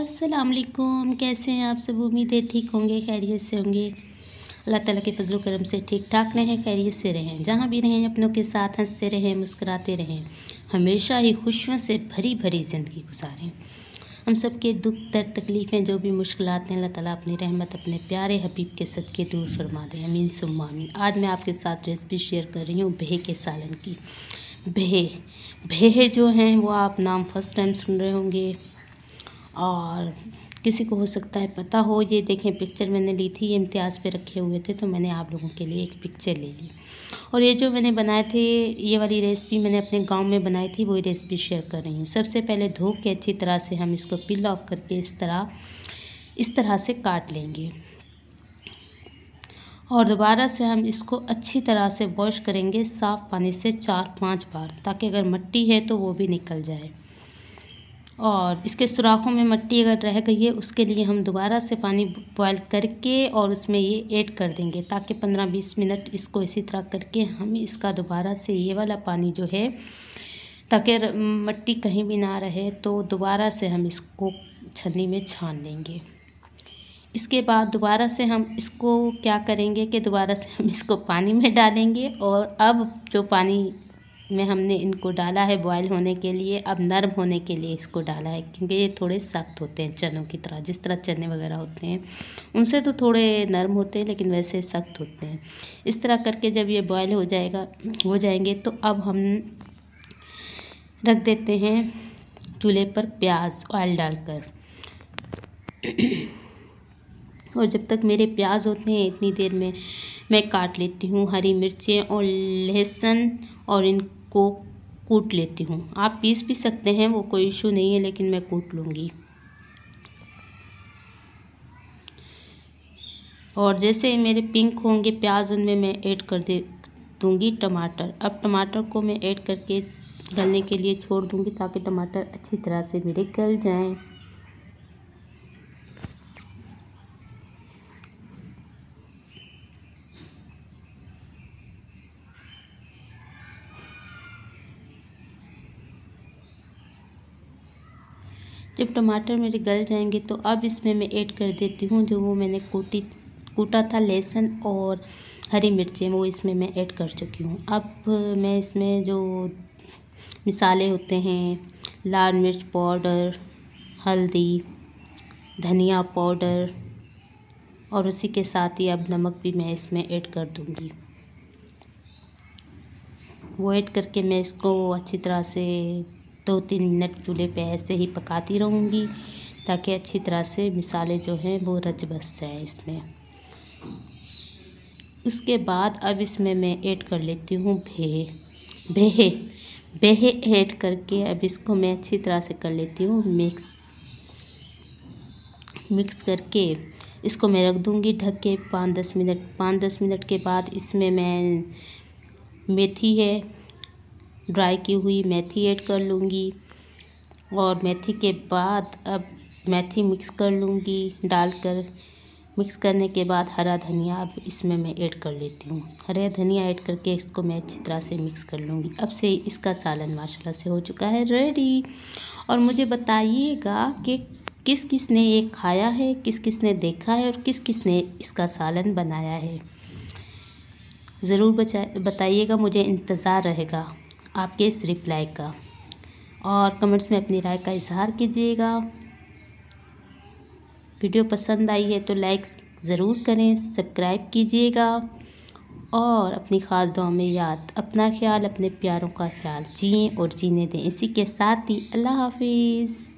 असलकुम कैसे हैं आप सब उम्मीद है ठीक होंगे खैरियत से होंगे अल्लाह ताला के फजल करम से ठीक ठाक रहें खैरियत से रहें जहाँ भी रहें अपनों के साथ हंसते रहें मुस्कुराते रहें हमेशा ही खुशियों से भरी भरी ज़िंदगी गुजारें हम सब के दुख दर्द तकलीफ़ें जो भी मुश्किल हैं अल्लाह ताला अपनी रहमत अपने प्यारे हबीब के सदक़े दूर फरमा दें अमीन सुमामीन आज मैं आपके साथ रेसिपी शेयर कर रही हूँ बेहे के सालन की बेहे बेहे जो हैं वो आप नाम फर्स्ट टाइम सुन रहे होंगे और किसी को हो सकता है पता हो ये देखें पिक्चर मैंने ली थी ये इम्तियाज़ पे रखे हुए थे तो मैंने आप लोगों के लिए एक पिक्चर ले ली और ये जो मैंने बनाए थे ये वाली रेसिपी मैंने अपने गांव में बनाई थी वही रेसिपी शेयर कर रही हूँ सबसे पहले धो के अच्छी तरह से हम इसको पिल ऑफ करके इस तरह इस तरह से काट लेंगे और दोबारा से हम इसको अच्छी तरह से वॉश करेंगे साफ़ पानी से चार पाँच बार ताकि अगर मट्टी है तो वो भी निकल जाए और इसके सुराखों में मट्टी अगर रह गई है उसके लिए हम दोबारा से पानी बॉयल करके और उसमें ये ऐड कर देंगे ताकि पंद्रह बीस मिनट इसको इसी तरह करके हम इसका दोबारा से ये वाला पानी जो है ताकि मट्टी कहीं भी ना रहे तो दोबारा से हम इसको छन्नी में छान लेंगे इसके बाद दोबारा से हम इसको क्या करेंगे कि दोबारा से हम इसको पानी में डालेंगे और अब जो पानी इसमें हमने इनको डाला है बॉयल होने के लिए अब नरम होने के लिए इसको डाला है क्योंकि ये थोड़े सख्त होते हैं चनों की तरह जिस तरह चने वगैरह होते हैं उनसे तो थोड़े नरम होते हैं लेकिन वैसे सख्त होते हैं इस तरह करके जब ये बॉयल हो जाएगा हो जाएंगे तो अब हम रख देते हैं चूल्हे पर प्याज ऑयल डालकर और जब तक मेरे प्याज होते हैं इतनी देर में मैं काट लेती हूँ हरी मिर्चें और लहसुन और इन को कूट लेती हूँ आप पीस भी सकते हैं वो कोई इशू नहीं है लेकिन मैं कूट लूँगी और जैसे ही मेरे पिंक होंगे प्याज उनमें मैं ऐड कर दे दूँगी टमाटर अब टमाटर को मैं ऐड करके गलने के लिए छोड़ दूँगी ताकि टमाटर अच्छी तरह से मेरे गल जाएँ जब टमाटर मेरे गल जाएंगे तो अब इसमें मैं ऐड कर देती हूँ जो वो मैंने कूटी कूटा था लहसुन और हरी मिर्चें वो इसमें मैं ऐड कर चुकी हूँ अब मैं इसमें जो मिसाले होते हैं लाल मिर्च पाउडर हल्दी धनिया पाउडर और उसी के साथ ही अब नमक भी मैं इसमें ऐड कर दूँगी वो ऐड करके मैं इसको अच्छी तरह से दो तीन मिनट चूल्हे पे ऐसे ही पकाती रहूँगी ताकि अच्छी तरह से मिसाले जो हैं वो रच बस जाए इसमें उसके बाद अब इसमें मैं ऐड कर लेती हूँ भे भे बेहे ऐड करके अब इसको मैं अच्छी तरह से कर लेती हूँ मिक्स मिक्स करके इसको मैं रख दूँगी ढक के पाँच दस मिनट पाँच दस मिनट के बाद इसमें मैं मेथी है ड्राई की हुई मेथी ऐड कर लूँगी और मेथी के बाद अब मेथी मिक्स कर लूँगी डालकर मिक्स करने के बाद हरा धनिया अब इसमें मैं ऐड कर लेती हूँ हरा धनिया ऐड करके इसको मैं अच्छी तरह से मिक्स कर लूँगी अब से इसका सालन माशाल्लाह से हो चुका है रेडी और मुझे बताइएगा कि किस किस ने ये खाया है किस किस ने देखा है और किस किस ने इसका सालन बनाया है ज़रूर बताइएगा मुझे इंतज़ार रहेगा आपके इस रिप्लाई का और कमेंट्स में अपनी राय का इजहार कीजिएगा वीडियो पसंद आई है तो लाइक ज़रूर करें सब्सक्राइब कीजिएगा और अपनी ख़ास दुआ में याद अपना ख्याल अपने प्यारों का ख्याल जिए और जीने दें इसी के साथ ही अल्लाह हाफिज़